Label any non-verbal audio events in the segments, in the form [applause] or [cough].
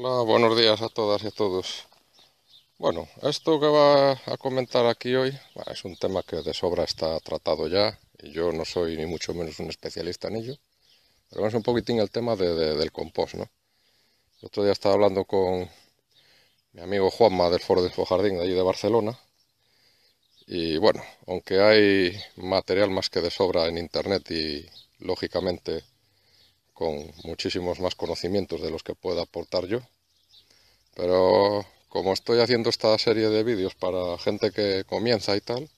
Hola, buenos días a todas y a todos. Bueno, esto que va a comentar aquí hoy es un tema que de sobra está tratado ya y yo no soy ni mucho menos un especialista en ello, pero es un poquitín el tema del compost, ¿no? El otro día estaba hablando con mi amigo Juanma del Foro de su Jardín de allí de Barcelona y bueno, aunque hay material más que de sobra en internet y lógicamente con muchísimos más conocimientos de los que pueda aportar yo. Pero como estoy haciendo esta serie de vídeos para gente que comienza y tal,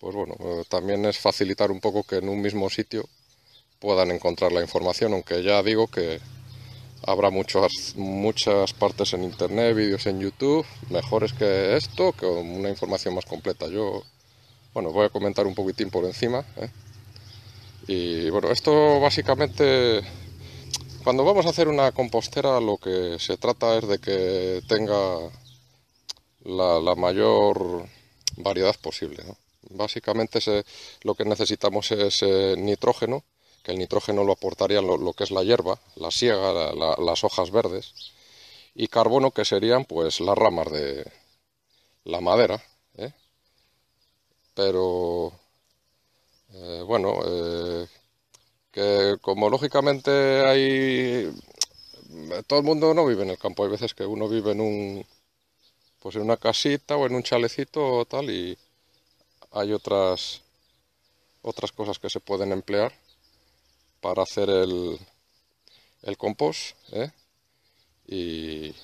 pues bueno, eh, también es facilitar un poco que en un mismo sitio puedan encontrar la información, aunque ya digo que habrá muchas, muchas partes en internet, vídeos en YouTube, mejores que esto, que una información más completa. Yo, bueno, voy a comentar un poquitín por encima. ¿eh? Y bueno, esto básicamente cuando vamos a hacer una compostera lo que se trata es de que tenga la, mayor variedad posible. Básicamente lo que necesitamos es eh, nitrógeno, que el nitrógeno lo aportaría lo, que es la hierba, la siega, las hojas verdes, y carbono que serían pues las ramas de la madera. ¿eh? Pero eh, bueno, eh, que como lógicamente hay... Todo el mundo no vive en el campo, hay veces que uno vive en un pues en una casita o en un chalecito o tal y hay otras otras cosas que se pueden emplear para hacer el, el compost ¿eh? y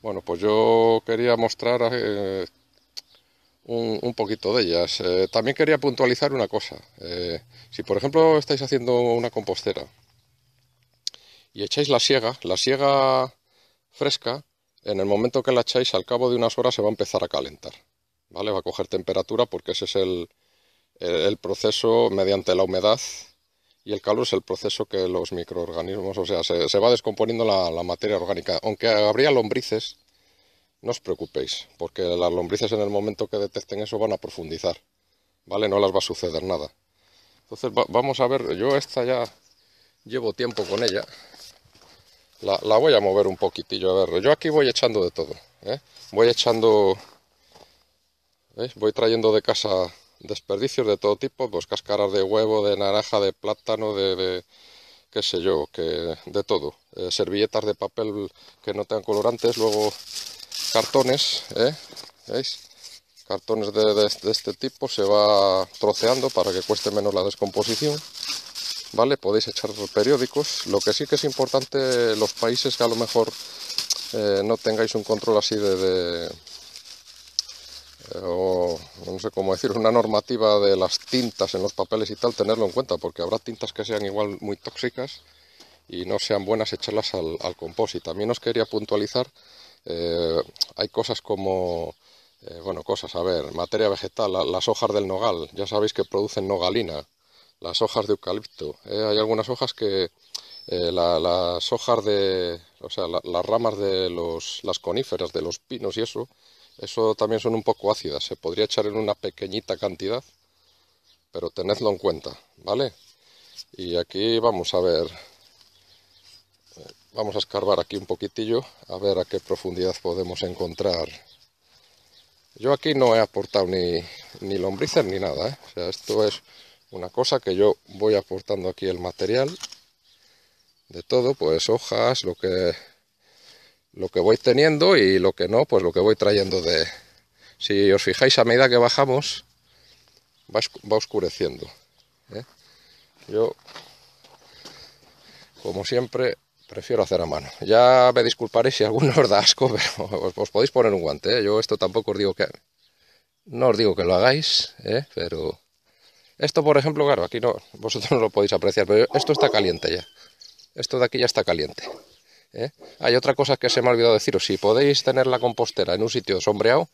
bueno pues yo quería mostrar eh, un, poquito de ellas. Eh, también quería puntualizar una cosa. Eh, si por ejemplo estáis haciendo una compostera y echáis la siega, la siega fresca, en el momento que la echáis, al cabo de unas horas se va a empezar a calentar. ¿Vale? Va a coger temperatura porque ese es el, el, proceso mediante la humedad y el calor es el proceso que los microorganismos, o sea, se, va descomponiendo la, la, materia orgánica. Aunque habría lombrices no os preocupéis, porque las lombrices en el momento que detecten eso van a profundizar, ¿vale? No las va a suceder nada. Entonces vamos a ver, yo esta ya llevo tiempo con ella. La, voy a mover un poquitillo, a ver, yo aquí voy echando de todo. ¿eh? Voy echando, Voy trayendo de casa desperdicios de todo tipo, pues cáscaras de huevo, de naranja, de plátano, de, qué sé yo, que de todo. Eh, servilletas de papel que no tengan colorantes, luego cartones, ¿eh? ¿veis? Cartones de, este tipo se va troceando para que cueste menos la descomposición. ¿Vale? Podéis echar periódicos. Lo que sí que es importante, los países que a lo mejor eh, no tengáis un control así de, eh, no sé cómo decir, una normativa de las tintas en los papeles y tal, tenerlo en cuenta, porque habrá tintas que sean igual muy tóxicas y no sean buenas echarlas al, al también os quería puntualizar eh, hay cosas como, eh, bueno, cosas, a ver, materia vegetal, las hojas del nogal, ya sabéis que producen nogalina, las hojas de eucalipto, eh, hay algunas hojas que, las hojas de, o sea, las ramas de los, las coníferas, de los pinos y eso, eso también son un poco ácidas, se podría echar en una pequeñita cantidad, pero tenedlo en cuenta, ¿vale? Y aquí vamos a ver, vamos a escarbar aquí un poquitillo a ver a qué profundidad podemos encontrar. Yo aquí no he aportado ni, ni lombrices ni nada, ¿eh? esto es una cosa que yo voy aportando aquí el material de todo, pues hojas, lo que lo que voy teniendo y lo que no, pues lo que voy trayendo de... Si os fijáis, a medida que bajamos, va, oscureciendo. ¿eh? Yo, como siempre, prefiero hacer a mano. Ya me disculparéis si alguno os da asco, [laughs] pero os, podéis poner un guante. ¿eh? Yo esto tampoco os digo que... No os digo que lo hagáis, ¿eh? pero... Esto, por ejemplo, claro, aquí no, vosotros no lo podéis apreciar, pero esto está caliente ya. Esto de aquí ya está caliente. ¿eh? Hay otra cosa que se me ha olvidado deciros. Si podéis tener la compostera en un sitio sombreado,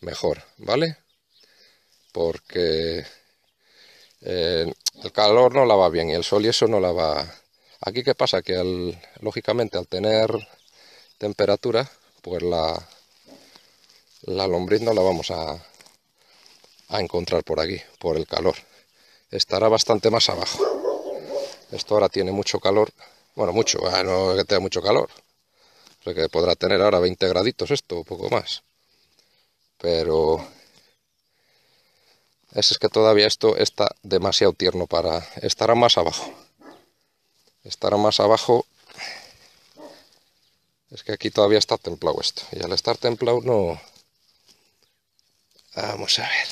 mejor, ¿vale? Porque eh, el calor no la va bien y el sol y eso no la va Aquí qué pasa, que lógicamente al tener temperatura, pues la, la lombriz no la vamos a, encontrar por aquí, por el calor. Estará bastante más abajo. Esto ahora tiene mucho calor. Bueno, mucho, ah, no que tenga mucho calor. que podrá tener ahora 20 graditos esto, poco más. Pero es, es que todavía esto está demasiado tierno para... Estará más abajo. Estará más abajo es que aquí todavía está templado esto y al estar templado no vamos a ver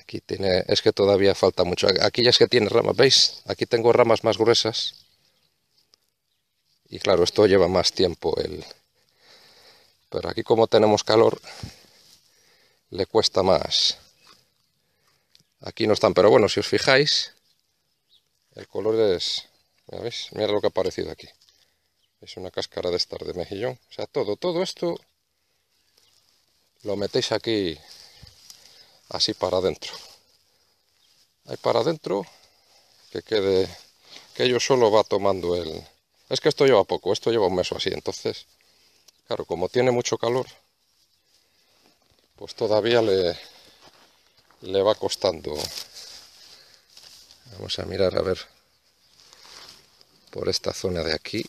aquí tiene es que todavía falta mucho aquí ya es que tiene ramas veis aquí tengo ramas más gruesas y claro esto lleva más tiempo el pero aquí como tenemos calor le cuesta más aquí no están pero bueno si os fijáis el color es... Mira lo que ha aparecido aquí. Es una cáscara de estar de mejillón. O sea, todo, todo esto lo metéis aquí así para adentro. Ahí para adentro que quede... que ello solo va tomando el... Es que esto lleva poco, esto lleva un mes o así, entonces... Claro, como tiene mucho calor, pues todavía le, le va costando Vamos a mirar a ver por esta zona de aquí.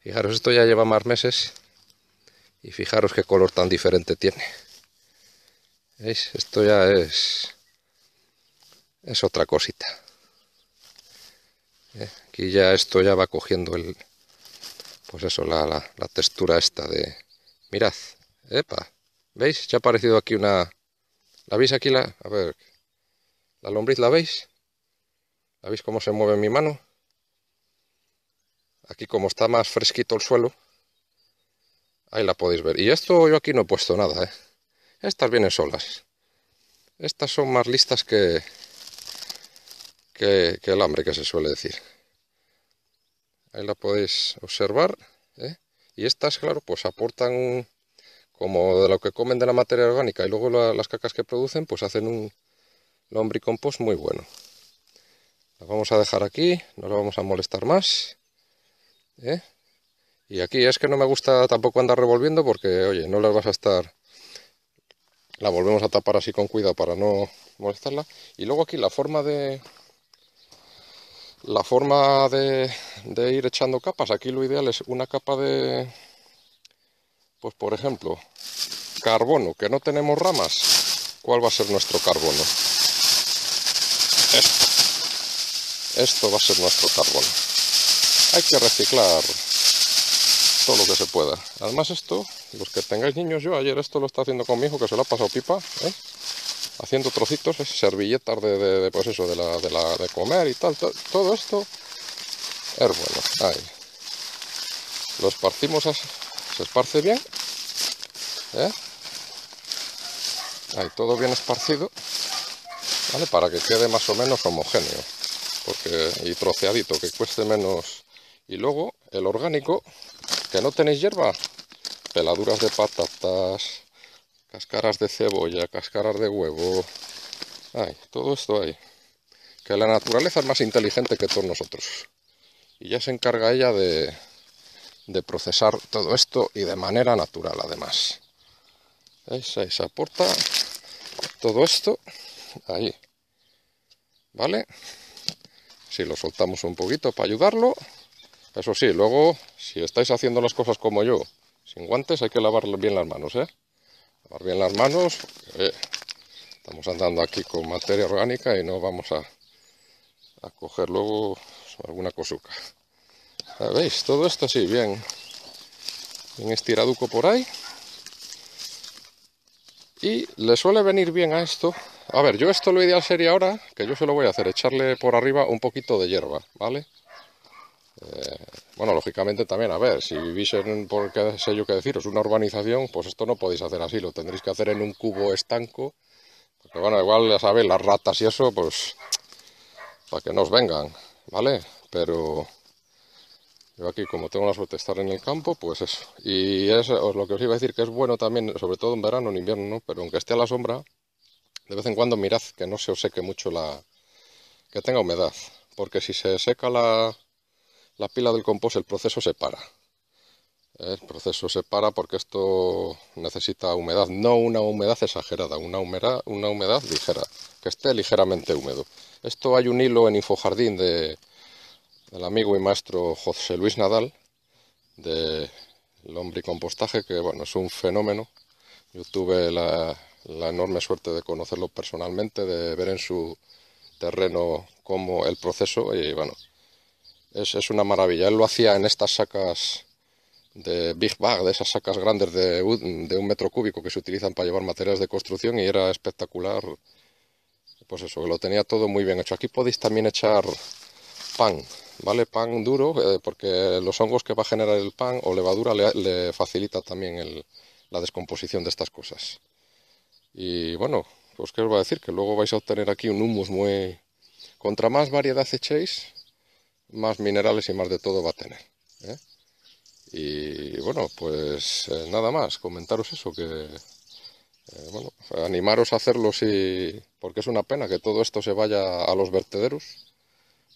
Fijaros, esto ya lleva más meses y fijaros qué color tan diferente tiene. ¿Veis? Esto ya es, es otra cosita. ¿Eh? Aquí ya esto ya va cogiendo el, pues eso, la, la, la textura esta de... Mirad, epa, ¿veis? Ya ha aparecido aquí una, ¿La veis aquí? La, a ver, la lombriz, ¿la veis? ¿La veis cómo se mueve mi mano? Aquí como está más fresquito el suelo, ahí la podéis ver. Y esto yo aquí no he puesto nada, ¿eh? Estas vienen solas. Estas son más listas que, que, el hambre, que se suele decir. Ahí la podéis observar. ¿eh? Y estas, claro, pues aportan un, como de lo que comen de la materia orgánica y luego las cacas que producen, pues hacen un lombricompost muy bueno. La vamos a dejar aquí, no la vamos a molestar más. ¿eh? Y aquí es que no me gusta tampoco andar revolviendo porque, oye, no las vas a estar... La volvemos a tapar así con cuidado para no molestarla. Y luego aquí la forma de... La forma de ir echando capas. Aquí lo ideal es una capa de, pues por ejemplo, carbono, que no tenemos ramas, ¿cuál va a ser nuestro carbono? Esto. Esto va a ser nuestro carbono. Hay que reciclar todo lo que se pueda. Además esto, los que tengáis niños, yo ayer esto lo está haciendo con mi hijo que se lo ha pasado pipa, ¿eh? haciendo trocitos, servilletas de, pues eso, de, la, de, la, de comer y tal, todo esto es bueno. Ahí. Los partimos así se esparce bien. ¿eh? Ahí, todo bien esparcido, ¿vale? Para que quede más o menos homogéneo porque, y troceadito, que cueste menos. Y luego el orgánico, que no tenéis hierba, peladuras de patatas, cascaras de cebolla, cascaras de huevo, Ahí, todo esto hay. Que la naturaleza es más inteligente que todos nosotros. Y ya se encarga ella de, de procesar todo esto y de manera natural además. Ahí se aporta todo esto ahí. ¿Vale? Si lo soltamos un poquito para ayudarlo. Eso sí, luego, si estáis haciendo las cosas como yo, sin guantes, hay que lavar bien las manos, ¿eh? Lavar bien las manos. Eh, estamos andando aquí con materia orgánica y no vamos a, a coger luego alguna cosuca. ¿Veis? Todo esto así, bien, bien estiraduco por ahí. Y le suele venir bien a esto. A ver, yo esto lo ideal sería ahora, que yo se lo voy a hacer, echarle por arriba un poquito de hierba, ¿vale? Eh, bueno, lógicamente también, a ver, si vivís en, por qué sé yo qué deciros, una urbanización, pues esto no podéis hacer así, lo tendréis que hacer en un cubo estanco. Porque bueno, igual, ya sabéis, las ratas y eso, pues, para que no os vengan, ¿vale? Pero... Yo aquí, como tengo la suerte de estar en el campo, pues eso. Y es lo que os iba a decir, que es bueno también, sobre todo en verano, en invierno, ¿no? pero aunque esté a la sombra, de vez en cuando mirad que no se os seque mucho la... que tenga humedad, porque si se seca la, la pila del compost, el proceso se para. ¿Eh? El proceso se para porque esto necesita humedad, no una humedad exagerada, una humedad, una humedad ligera, que esté ligeramente húmedo. Esto hay un hilo en Infojardín de el amigo y maestro José Luis Nadal de compostaje que bueno, es un fenómeno. Yo tuve la, enorme suerte de conocerlo personalmente, de ver en su terreno cómo el proceso y bueno, es, una maravilla. Él lo hacía en estas sacas de Big Bag, de esas sacas grandes de, un metro cúbico que se utilizan para llevar materiales de construcción y era espectacular. Pues eso, lo tenía todo muy bien hecho. Aquí podéis también echar pan. ¿vale? Pan duro, eh, porque los hongos que va a generar el pan o levadura le, facilita también la descomposición de estas cosas. Y bueno, pues qué os voy a decir, que luego vais a obtener aquí un humus muy... Contra más variedad echéis, más minerales y más de todo va a tener. ¿eh? Y bueno, pues eh, nada más, comentaros eso, que bueno, animaros a hacerlo si... porque es una pena que todo esto se vaya a los vertederos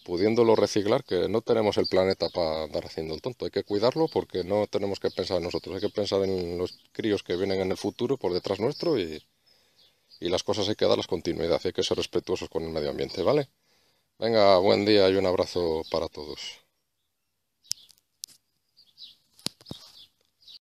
pudiéndolo reciclar, que no tenemos el planeta para andar haciendo el tonto. Hay que cuidarlo porque no tenemos que pensar en nosotros, hay que pensar en los críos que vienen en el futuro por detrás nuestro y, las cosas hay que darlas continuidad, hay que ser respetuosos con el medio ambiente, ¿vale? Venga, buen día y un abrazo para todos.